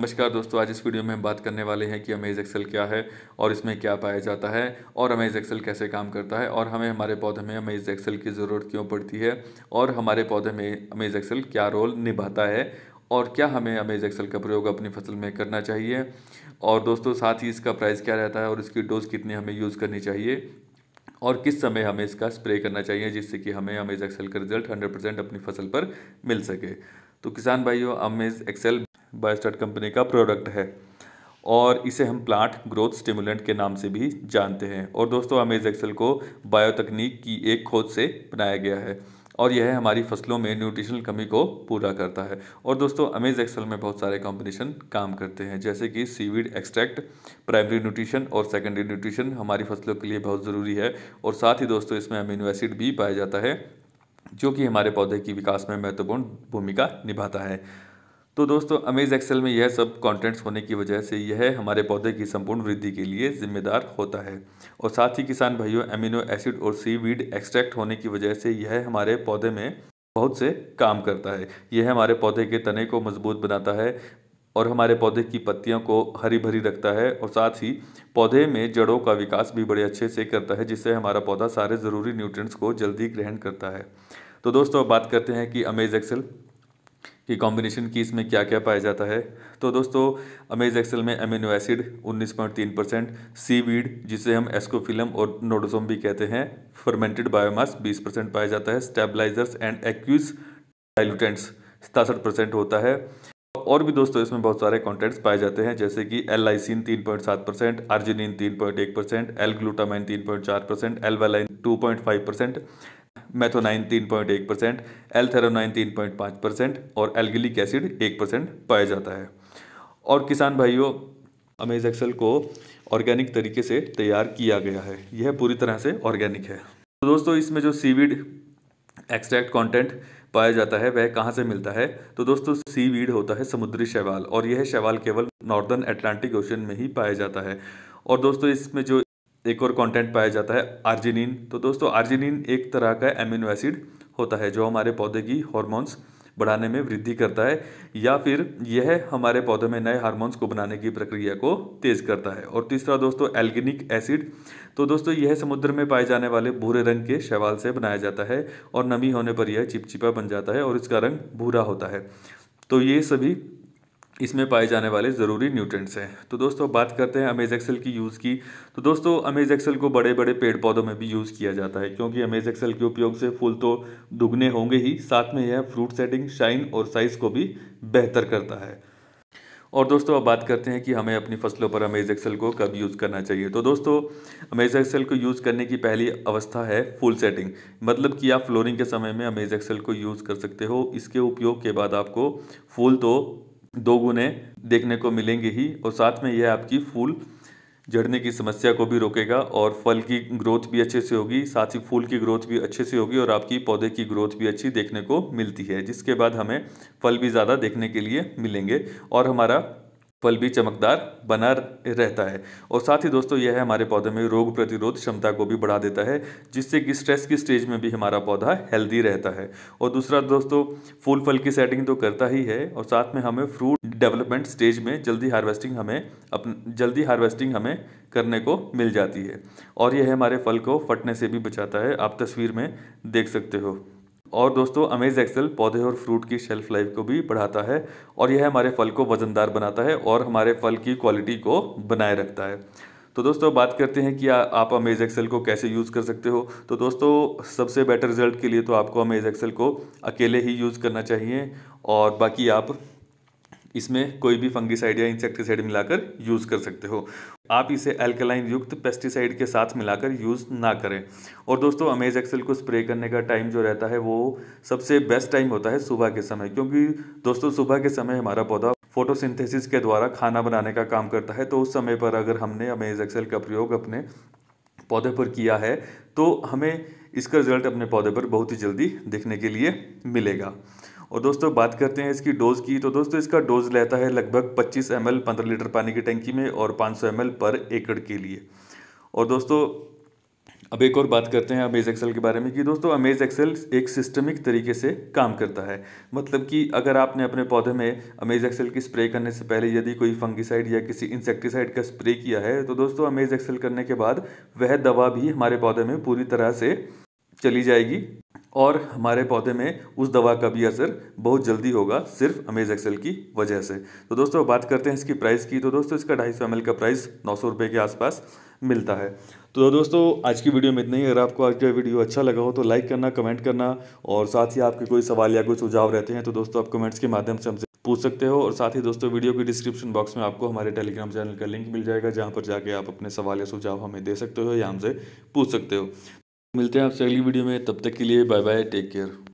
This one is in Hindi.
नमस्कार दोस्तों आज इस वीडियो में हम बात करने वाले हैं कि अमेज एक्सेल क्या है और इसमें क्या पाया जाता है और अमेज एक्सेल कैसे काम करता है और हमें हमारे पौधे में अमेज एक्सेल की ज़रूरत क्यों पड़ती है और हमारे पौधे में अमेज एक्सेल क्या रोल निभाता है और क्या हमें अमेज एक्सेल का प्रयोग अपनी फसल में करना चाहिए और दोस्तों साथ ही इसका प्राइस क्या रहता है और इसकी डोज कितनी हमें यूज़ करनी चाहिए और किस समय हमें इसका स्प्रे करना चाहिए जिससे कि हमें अमेज एक्सेल का रिजल्ट हंड्रेड अपनी फसल पर मिल सके तो किसान भाइयों अमेज एक्सेल बायोस्टार्ट कंपनी का प्रोडक्ट है और इसे हम प्लांट ग्रोथ स्टिमुलेंट के नाम से भी जानते हैं और दोस्तों अमेज एक्सेल को बायोतकनीक की एक खोज से बनाया गया है और यह हमारी फसलों में न्यूट्रिशनल कमी को पूरा करता है और दोस्तों अमेज एक्सेल में बहुत सारे कॉम्बिनेशन काम करते हैं जैसे कि सीवीड एक्सट्रैक्ट प्राइमरी न्यूट्रिशन और सेकेंडरी न्यूट्रिशन हमारी फसलों के लिए बहुत ज़रूरी है और साथ ही दोस्तों इसमें अमीनो एसिड भी पाया जाता है जो कि हमारे पौधे की विकास में महत्वपूर्ण भूमिका निभाता है तो दोस्तों अमेज एक्सेल में यह सब कंटेंट्स होने की वजह से यह हमारे पौधे की संपूर्ण वृद्धि के लिए जिम्मेदार होता है और साथ ही किसान भाइयों एमिनो एसिड और सी वीड एक्सट्रैक्ट होने की वजह से यह हमारे पौधे में बहुत से काम करता है यह हमारे पौधे के तने को मजबूत बनाता है और हमारे पौधे की पत्तियों को हरी भरी रखता है और साथ ही पौधे में जड़ों का विकास भी बड़े अच्छे से करता है जिससे हमारा पौधा सारे ज़रूरी न्यूट्रिएंट्स को जल्दी ग्रहण करता है तो दोस्तों बात करते हैं कि अमेज एक्सेल कि कॉम्बिनेशन की इसमें क्या क्या पाया जाता है तो दोस्तों अमेज एक्सेल में amino acid 19.3 percent seaweed जिसे हम एस्कोफिलम और नोडोसोम भी कहते हैं फर्मेंटेड बायोमास 20 परसेंट पाया जाता है स्टेबलाइजर्स एंड एक्यूज डाइल्यूटेंट्स सतासठ परसेंट होता है और भी दोस्तों इसमें बहुत सारे कॉन्टेंट्स पाए जाते हैं जैसे कि एल लाइसिन तीन पॉइंट सात परसेंट आर्जिनिन तीन पॉइंट एक परसेंट एल ग्लूटामाइन तीन पॉइंट चार percent L valine two point five percent methionine तीन पॉइंट एक परसेंट एल्थेरोनाइन तीन पॉइंट पाँच परसेंट और एल्गिलिक एसिड एक परसेंट पाया जाता है और किसान भाइयों अमेज एक्सल को ऑर्गेनिक तरीके से तैयार किया गया है यह पूरी तरह से ऑर्गेनिक है तो दोस्तों इसमें जो सीविड एक्सट्रैक्ट कंटेंट पाया जाता है वह कहाँ से मिलता है तो दोस्तों सीवीड होता है समुद्री शैवाल और यह शैवाल केवल नॉर्दर्न एटलांटिक ओशन में ही पाया जाता है और दोस्तों इसमें जो एक और कंटेंट पाया जाता है आर्जिनिन तो दोस्तों आर्जिनिन एक तरह का एमिनो एसिड होता है जो हमारे पौधे की हॉर्मोन्स बढ़ाने में वृद्धि करता है या फिर यह हमारे पौधे में नए हार्मोन्स को बनाने की प्रक्रिया को तेज़ करता है और तीसरा दोस्तों एल्गिनिक एसिड तो दोस्तों यह समुद्र में पाए जाने वाले भूरे रंग के शैवाल से बनाया जाता है और नमी होने पर यह चिपचिपा बन जाता है और इसका रंग भूरा होता है तो ये सभी इसमें पाए जाने वाले ज़रूरी न्यूट्रेंट्स हैं तो दोस्तों बात करते हैं अमेज एक्सल की यूज़ की तो दोस्तों अमेज एक्सल को बड़े बड़े पेड़ पौधों में भी यूज़ किया जाता है क्योंकि अमेज एक्सल के उपयोग से फूल तो दुगने होंगे ही साथ में यह फ्रूट सेटिंग शाइन और साइज़ को भी बेहतर करता है और दोस्तों अब बात करते हैं कि हमें अपनी फसलों पर अमेज एक्सल को कब यूज़ करना चाहिए तो दोस्तों अमेज एक्सल को यूज़ करने की पहली अवस्था है फुल सेटिंग मतलब कि आप फ्लोरिंग के समय में अमेज एक्सल को यूज़ कर सकते हो इसके उपयोग के बाद आपको फूल तो दो गुने देखने को मिलेंगे ही और साथ में यह आपकी फूल जड़ने की समस्या को भी रोकेगा और फल की ग्रोथ भी अच्छे से होगी साथ ही फूल की ग्रोथ भी अच्छे से होगी और आपकी पौधे की ग्रोथ भी अच्छी देखने को मिलती है जिसके बाद हमें फल भी ज़्यादा देखने के लिए मिलेंगे और हमारा फल भी चमकदार बना रहता है और साथ ही दोस्तों यह हमारे पौधे में रोग प्रतिरोध क्षमता को भी बढ़ा देता है जिससे कि स्ट्रेस की स्टेज में भी हमारा पौधा हेल्दी रहता है और दूसरा दोस्तों फूल फल की सेटिंग तो करता ही है और साथ में हमें फ्रूट डेवलपमेंट स्टेज में जल्दी हार्वेस्टिंग हमें अपन जल्दी हार्वेस्टिंग हमें करने को मिल जाती है और यह हमारे फल को फटने से भी बचाता है आप तस्वीर में देख सकते हो और दोस्तों अमेज एक्सेल पौधे और फ्रूट की शेल्फ लाइफ को भी बढ़ाता है और यह हमारे फल को वज़नदार बनाता है और हमारे फल की क्वालिटी को बनाए रखता है तो दोस्तों बात करते हैं कि आ, आप अमेज एक्सेल को कैसे यूज़ कर सकते हो तो दोस्तों सबसे बेटर रिजल्ट के लिए तो आपको अमेज एक्सेल को अकेले ही यूज़ करना चाहिए और बाकी आप इसमें कोई भी फंगिसाइड या इंसेक्टिसाइड मिलाकर यूज़ कर सकते हो आप इसे एल्कलाइन युक्त पेस्टिसाइड के साथ मिलाकर यूज़ ना करें और दोस्तों अमेज एक्सेल को स्प्रे करने का टाइम जो रहता है वो सबसे बेस्ट टाइम होता है सुबह के समय क्योंकि दोस्तों सुबह के समय हमारा पौधा फोटोसिंथेसिस के द्वारा खाना बनाने का काम करता है तो उस समय पर अगर हमने अमेज एक्सेल का प्रयोग अपने पौधे पर किया है तो हमें इसका रिजल्ट अपने पौधे पर बहुत ही जल्दी देखने के लिए मिलेगा और दोस्तों बात करते हैं इसकी डोज़ की तो दोस्तों इसका डोज़ रहता है लगभग 25 एम एल लीटर पानी की टंकी में और 500 एम पर एकड़ के लिए और दोस्तों अब एक और बात करते हैं अमेज एक्सेल के बारे में कि दोस्तों अमेज एक्सेल एक सिस्टमिक तरीके से काम करता है मतलब कि अगर आपने अपने पौधे में अमेज एक्सेल की स्प्रे करने से पहले यदि कोई फंगिसाइड या किसी इंसेक्टिसाइड का स्प्रे किया है तो दोस्तों अमेज एक्सेल करने के बाद वह दवा भी हमारे पौधे में पूरी तरह से चली जाएगी और हमारे पौधे में उस दवा का भी असर बहुत जल्दी होगा सिर्फ अमेज एक्सेल की वजह से तो दोस्तों बात करते हैं इसकी प्राइस की तो दोस्तों इसका ढाई सौ एम का प्राइस नौ सौ रुपये के आसपास मिलता है तो दोस्तों आज की वीडियो में इतना ही अगर आपको आज का वीडियो अच्छा लगा हो तो लाइक करना कमेंट करना और साथ ही आपके कोई सवाल या कोई सुझाव रहते हैं तो दोस्तों आप कमेंट्स के माध्यम से हमसे पूछ सकते हो और साथ ही दोस्तों वीडियो के डिस्क्रिप्शन बॉक्स में आपको हमारे टेलीग्राम चैनल का लिंक मिल जाएगा जहाँ पर जाके आप अपने सवाल या सुझाव हमें दे सकते हो या हमसे पूछ सकते हो मिलते हैं आपसे अगली वीडियो में तब तक के लिए बाय बाय टेक केयर